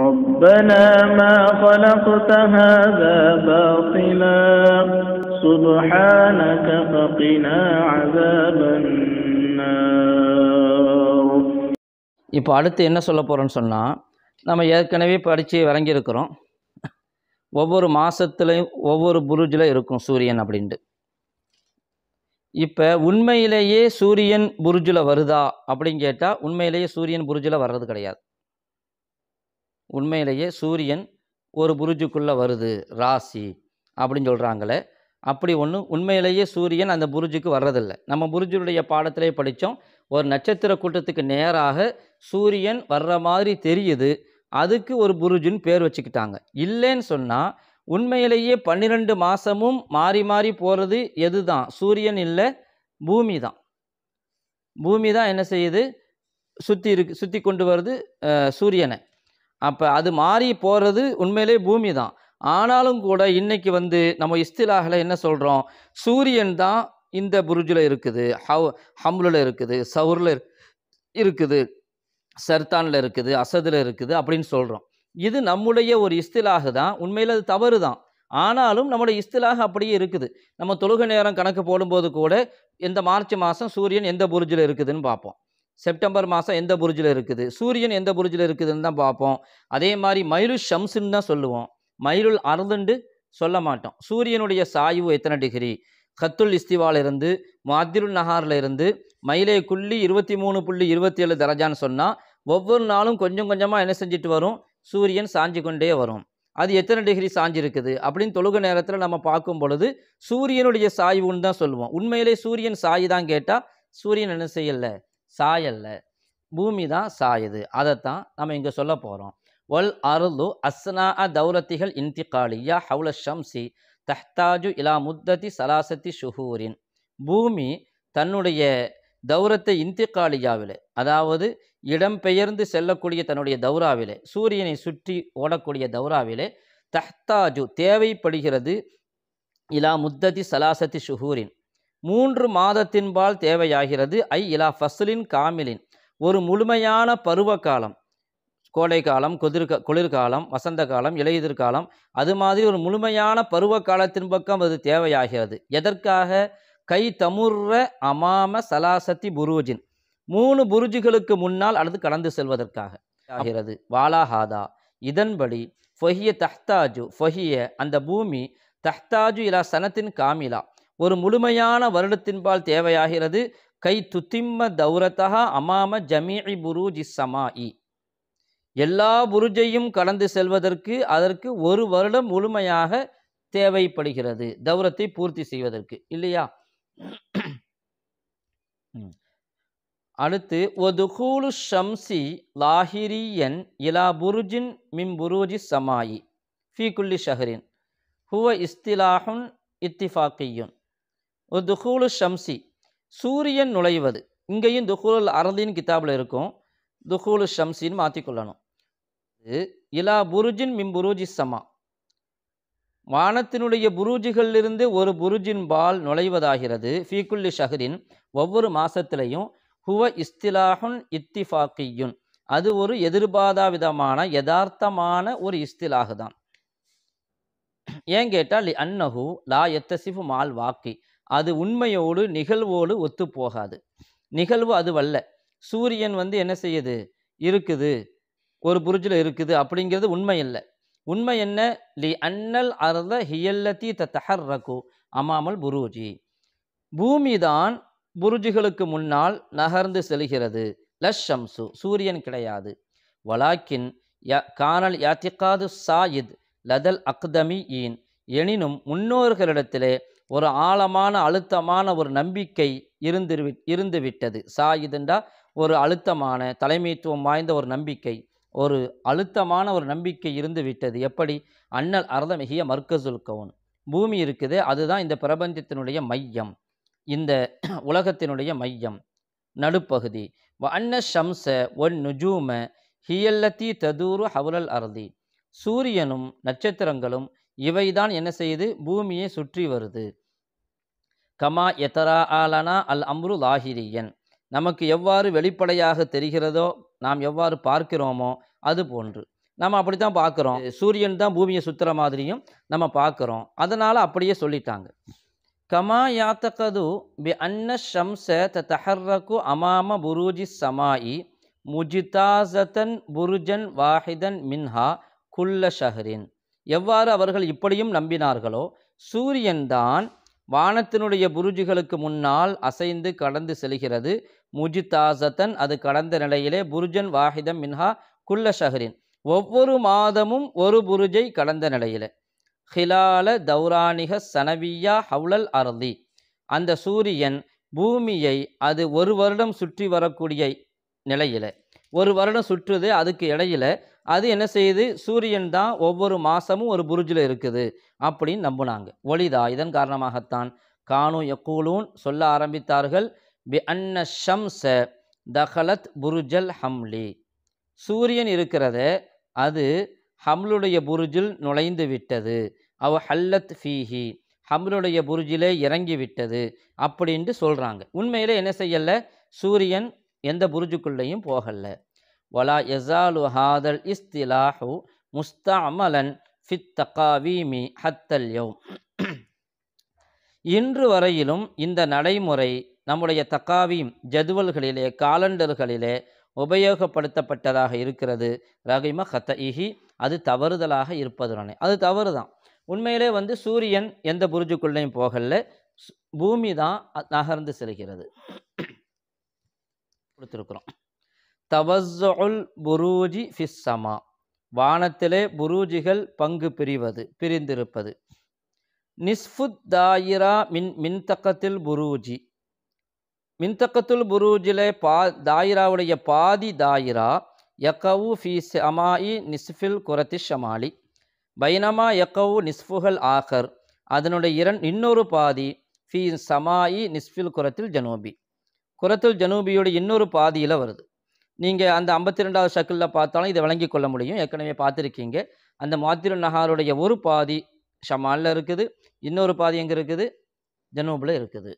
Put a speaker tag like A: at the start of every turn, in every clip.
A: ربنا ما خلقت هذا باطلا سبحانك فقنا عذاب النار இப்போ அடுத்து என்ன சொல்ல போகிறோன்னு சொன்னால் நம்ம ஏற்கனவே படித்து வழங்கியிருக்கிறோம் ஒவ்வொரு மாதத்துலையும் ஒவ்வொரு புருஜில் இருக்கும் சூரியன் அப்படின்ட்டு இப்போ உண்மையிலேயே சூரியன் புருஜில் வருதா அப்படின்னு கேட்டால் உண்மையிலேயே சூரியன் புருஜில் வர்றது கிடையாது உண்மையிலேயே சூரியன் ஒரு புருஜுக்குள்ளே வருது ராசி அப்படின்னு சொல்கிறாங்களே அப்படி ஒன்று உண்மையிலேயே சூரியன் அந்த புருஜுக்கு வர்றதில்லை நம்ம புருஜுடைய பாடத்திலே படித்தோம் ஒரு நட்சத்திர கூட்டத்துக்கு நேராக சூரியன் வர்ற மாதிரி தெரியுது அதுக்கு ஒரு புருஜுன்னு பேர் வச்சுக்கிட்டாங்க இல்லைன்னு சொன்னால் உண்மையிலேயே பன்னிரெண்டு மாதமும் மாறி மாறி போகிறது எது தான் சூரியன் இல்லை பூமி தான் பூமி தான் என்ன செய்யுது சுற்றி இருக்கு சுற்றி கொண்டு வருது சூரியனை அப்போ அது மாறி போகிறது உண்மையிலே பூமி தான் ஆனாலும் கூட இன்றைக்கி வந்து நம்ம இஸ்திலாகில் என்ன சொல்கிறோம் சூரியன் தான் இந்த புருஜில் இருக்குது ஹவ் ஹம்லில் இருக்குது சவுரில் இருக்குது சர்தானில் இருக்குது அசதில் இருக்குது அப்படின்னு சொல்கிறோம் இது நம்முடைய ஒரு இஸ்திலாக தான் உண்மையில் அது தவறு தான் ஆனாலும் நம்முடைய இஸ்திலாக அப்படியே இருக்குது நம்ம தொழுக நேரம் கணக்கு போடும்போது கூட இந்த மார்ச் மாதம் சூரியன் எந்த புருஜில் இருக்குதுன்னு பார்ப்போம் செப்டம்பர் மாதம் எந்த புரிஜில் இருக்குது சூரியன் எந்த புரிஜில் இருக்குதுன்னு தான் பார்ப்போம் அதே மாதிரி மயிலு ஷம்ஸுன்னு தான் சொல்லுவோம் மயிலுள் அறுதுண்டு சொல்ல மாட்டோம் சூரியனுடைய சாய்வு எத்தனை டிகிரி கத்துல் இருந்து மாதிருல் நகாரில் இருந்து மயிலை குள்ளி இருபத்தி மூணு புள்ளி இருபத்தி ஏழு தரஜான்னு சொன்னால் ஒவ்வொரு நாளும் கொஞ்சம் கொஞ்சமாக என்ன செஞ்சுட்டு வரும் சூரியன் சாஞ்சு கொண்டே வரும் அது எத்தனை டிகிரி சாஞ்சிருக்குது அப்படின்னு தொழுக நேரத்தில் நம்ம பார்க்கும் பொழுது சூரியனுடைய சாய்வுன்னு தான் சொல்லுவோம் உண்மையிலே சூரியன் சாய் தான் கேட்டால் சூரியன் என்ன செய்யலை சாயல்ல பூமி தான் சாயுது அதைத்தான் நம்ம இங்கே சொல்ல போகிறோம் ஒல் அருது அஸ்னா அ தௌரத்திகள் இன்திகாலியா ஹவுல ஷம்சி தஹ்தாஜு இலா முத்ததி சலாசத்தி ஷுஹூரின் பூமி தன்னுடைய தௌரத்தை இந்திகாலியாவிலே அதாவது இடம்பெயர்ந்து செல்லக்கூடிய தன்னுடைய தௌராவிலே சூரியனை சுற்றி ஓடக்கூடிய தௌராவிலே தஹ்தாஜு தேவைப்படுகிறது இலா முத்ததி சலாசத்தி ஷுஹூரின் மூன்று மாதத்தின்பால் தேவையாகிறது ஐ இலா ஃபசலின் காமிலின் ஒரு முழுமையான பருவ காலம் கோடை காலம் கொதிர்க குளிர்காலம் வசந்த காலம் இலையுதிர்காலம் அது மாதிரி ஒரு முழுமையான பருவ காலத்தின் பக்கம் அது தேவையாகிறது எதற்காக கை தமுர்ற அமாம சலாசத்தி புருஜின் மூணு புருஜுகளுக்கு முன்னால் அல்லது கடந்து செல்வதற்காக ஆகிறது வாலாஹாதா இதன்படி ஃபொஹிய தஹ்தாஜு ஃபொஹிய அந்த பூமி தஹ்தாஜு இலா சனத்தின் காமிலா ஒரு முழுமையான வருடத்தின்பால் தேவையாகிறது கை துத்திம்ம தௌரத்தா அமாம ஜமீஇ புரூஜி சமாஇ எல்லா புருஜையும் கடந்து செல்வதற்கு அதற்கு ஒரு வருடம் முழுமையாக தேவைப்படுகிறது தௌரத்தை பூர்த்தி செய்வதற்கு இல்லையா அடுத்து ஒதுகூலு ஷம்சி லாஹிரியன் இலா புருஜின் மிம் புருஜி சமாயி ஃபீ குல்லி ஷஹரின் ஹுவ இஸ்திலாஹுன் இத்திஃபாக்கியுன் ஒரு துஹூலு ஷம்சி சூரியன் நுழைவது இங்கேயும் துஹூல் அரதின் கிதாபில் இருக்கும் துஹூலு ஷம்சின்னு மாற்றிக்கொள்ளணும் இது இலா புருஜின் மிம் புருஜி சமா வானத்தினுடைய புருஜிகளிலிருந்து ஒரு புருஜின் பால் நுழைவதாகிறது ஃபீக்குல்லி ஷஹரின் ஒவ்வொரு மாதத்திலையும் ஹுவ இஸ்திலாஹுன் இத்திஃபாக்கியுன் அது ஒரு எதிர்பாதா விதமான யதார்த்தமான ஒரு இஸ்திலாகு தான் ஏன் கேட்டால் அன்னஹு லா எத்தசிஃபு மால் வாக்கி அது உண்மையோடு நிகழ்வோடு ஒத்துப்போகாது நிகழ்வு அதுவல்ல சூரியன் வந்து என்ன செய்யுது இருக்குது ஒரு புரிஜில் இருக்குது அப்படிங்கிறது உண்மை இல்லை உண்மை என்ன லி அன்னல் அர்த ஹியல்லத்தி தத்தஹர் ரகு அமாமல் புரூஜி பூமி தான் புருஜிகளுக்கு முன்னால் நகர்ந்து செல்கிறது லஷ் ஷம்சு சூரியன் கிடையாது வலாக்கின் ய கானல் யாத்திகாது சாயித் லதல் அக்தமி ஈன் எனினும் முன்னோர்களிடத்திலே ஒரு ஆழமான அழுத்தமான ஒரு நம்பிக்கை இருந்துரு இருந்துவிட்டது சாயுதுண்டா ஒரு அழுத்தமான தலைமைத்துவம் வாய்ந்த ஒரு நம்பிக்கை ஒரு அழுத்தமான ஒரு நம்பிக்கை இருந்து விட்டது எப்படி அண்ணல் அறதமிகிய மர்க்கசுல் கவுன் பூமி இருக்குது அதுதான் இந்த பிரபஞ்சத்தினுடைய மையம் இந்த உலகத்தினுடைய மையம் நடுப்பகுதி அன்ன ஷம்ச ஒன் நுஜூம ஹியல்லத்தி ததூரு ஹவுலல் அரதி சூரியனும் நட்சத்திரங்களும் இவைதான் என்ன செய்யுது பூமியை சுற்றி வருது கமா எத்தரா ஆலனா அல் அம்ரு லாகிரியன் நமக்கு எவ்வாறு வெளிப்படையாக தெரிகிறதோ நாம் எவ்வாறு பார்க்கிறோமோ அது போன்று நம்ம அப்படி தான் பார்க்குறோம் சூரியன் தான் பூமியை சுற்றுற மாதிரியும் நம்ம பார்க்குறோம் அதனால் அப்படியே சொல்லிட்டாங்க கமா யாத்தகது பி அன்ன ஷம்ச தஹர்ரகு அமாம புருஜி சமாயி முஜிதாசதன் புருஜன் வாஹிதன் மின்ஹா குல்ல ஷஹரின் எவ்வாறு அவர்கள் இப்படியும் நம்பினார்களோ சூரியன்தான் வானத்தினுடைய புருஜுகளுக்கு முன்னால் அசைந்து கடந்து செல்கிறது முஜிதாசத்தன் அது கடந்த நிலையிலே புருஜன் வாஹிதம் மின்ஹா குல்ல ஷஹரின் ஒவ்வொரு மாதமும் ஒரு புருஜை கடந்த நிலையில ஹிலால தௌராணிக சனவியா ஹவுலல் அர்தி அந்த சூரியன் பூமியை அது ஒரு வருடம் சுற்றி வரக்கூடிய நிலையில ஒரு வருடம் சுற்றுது அதுக்கு இடையில அது என்ன செய்யுது சூரியன் தான் ஒவ்வொரு மாதமும் ஒரு புருஜில் இருக்குது அப்படின்னு நம்பினாங்க ஒளிதா இதன் காரணமாகத்தான் காணு யக்கூலூன் சொல்ல ஆரம்பித்தார்கள் பி அன்ன தஹலத் புருஜல் ஹம்லி சூரியன் இருக்கிறத அது ஹம்லுடைய புருஜில் நுழைந்து விட்டது அவ ஹல்லத் ஃபீஹி ஹம்லுடைய புருஜிலே இறங்கி விட்டது அப்படின்ட்டு சொல்கிறாங்க உண்மையில் என்ன செய்யலை சூரியன் எந்த புருஜுக்குள்ளேயும் போகலை வலா எசாலு ஹாதல் இஸ்திலாஹு முஸ்தமலன் ஃபித் ஹத்தல் யவ் இன்று வரையிலும் இந்த நடைமுறை நம்முடைய தக்காவீம் ஜதுவல்களிலே காலண்டர்களிலே உபயோகப்படுத்தப்பட்டதாக இருக்கிறது ரஹிம ஹத்த இஹி அது தவறுதலாக இருப்பதுடனே அது தவறு தான் உண்மையிலே வந்து சூரியன் எந்த புரிஜுக்குள்ளேயும் போகல பூமி தான் நகர்ந்து செல்கிறது கொடுத்துருக்குறோம் தவசுல் புரூஜி ஃபிஸ்ஸமா வானத்திலே புரூஜிகள் பங்கு பிரிவது பிரிந்திருப்பது நிஸ்ஃபுத் தாயிரா மின் மின்தக்கத்தில் புரூஜி மின்தக்கத்துல் புரூஜிலே பா தாயிராவுடைய பாதி தாயிரா யக்கவு ஃபி சமாயி நிஸ்ஃபில் குரத்தி ஷமாலி பைனமா யக்கவு நிஸ்ஃபுகள் ஆகர் அதனுடைய இரண் இன்னொரு பாதி ஃபி சமாயி நிஸ்ஃபில் குரத்தில் ஜனூபி குரத்தில் ஜனூபியோட இன்னொரு பாதியில் வருது நீங்கள் அந்த ஐம்பத்தி ரெண்டாவது ஷக்கிளில் பார்த்தாலும் இதை வழங்கி கொள்ள முடியும் ஏற்கனவே பார்த்துருக்கீங்க அந்த மாத்திரு நஹாருடைய ஒரு பாதி ஷமாலில் இருக்குது இன்னொரு பாதி எங்கே இருக்குது ஜனூபில் இருக்குது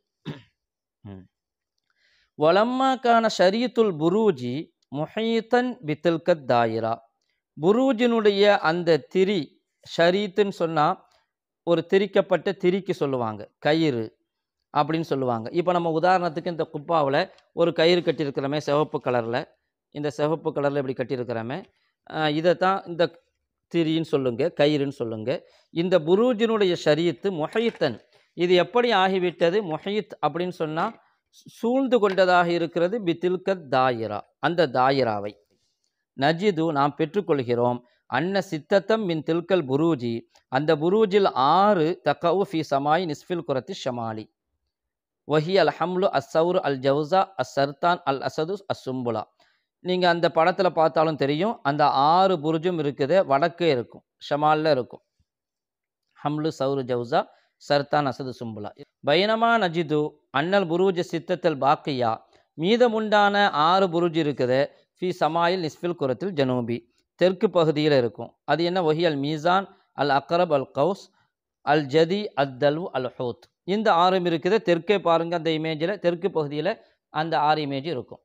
A: வளம்மாக்கான ஷரீத்துல் புரூஜி முஹீத்தன் பித்தில்கத் தாயிரா புரூஜினுடைய அந்த திரி ஷரீத்துன்னு சொன்னால் ஒரு திரிக்கப்பட்ட திரிக்கு சொல்லுவாங்க கயிறு அப்படின்னு சொல்லுவாங்க இப்போ நம்ம உதாரணத்துக்கு இந்த குப்பாவில் ஒரு கயிறு கட்டியிருக்கிறோமே சிவப்பு கலரில் இந்த சிவப்பு கலரில் இப்படி கட்டியிருக்கிறாமே இதை தான் இந்த திரின்னு சொல்லுங்க கயிறுன்னு சொல்லுங்க இந்த புரூஜினுடைய சரியத்து மொஹயித்தன் இது எப்படி ஆகிவிட்டது மொஹயித் அப்படின்னு சொன்னால் சூழ்ந்து கொண்டதாக இருக்கிறது பித்தில்கத் தாயிரா அந்த தாயிராவை நஜிது நாம் பெற்றுக்கொள்கிறோம் அன்ன சித்தத்தம் மின் தில்கல் புரூஜி அந்த புரூஜில் ஆறு தக்கவு ஃபி சமாய் நிஸ்ஃபில் குரத்தி ஷமாலி வஹி அல் ஹம்லு அஸ் சவுர் அல் ஜவுசா அஸ் சர்தான் அல் அசது அஸ் சும்புலா நீங்கள் அந்த படத்தில் பார்த்தாலும் தெரியும் அந்த ஆறு புருஜும் இருக்குது வடக்கே இருக்கும் ஷமாலில் இருக்கும் ஹம்லு சவுரு ஜவுசா சர்தான் அசது சும்புலா பைனமா நஜிது அண்ணல் புருஜ சித்தத்தில் பாக்கியா மீதமுண்டான ஆறு புருஜ் இருக்குது ஃபி சமாயில் நிஸ்பில் குரத்தில் ஜனூபி தெற்கு பகுதியில் இருக்கும் அது என்ன ஒஹி அல் மீசான் அல் அக்ரப் அல் கவுஸ் அல் ஜதி அத் தல்வு அல் ஹோத் இந்த ஆறும் இருக்குது தெற்கே பாருங்கள் அந்த இமேஜில் தெற்கு பகுதியில் அந்த ஆறு இமேஜ் இருக்கும்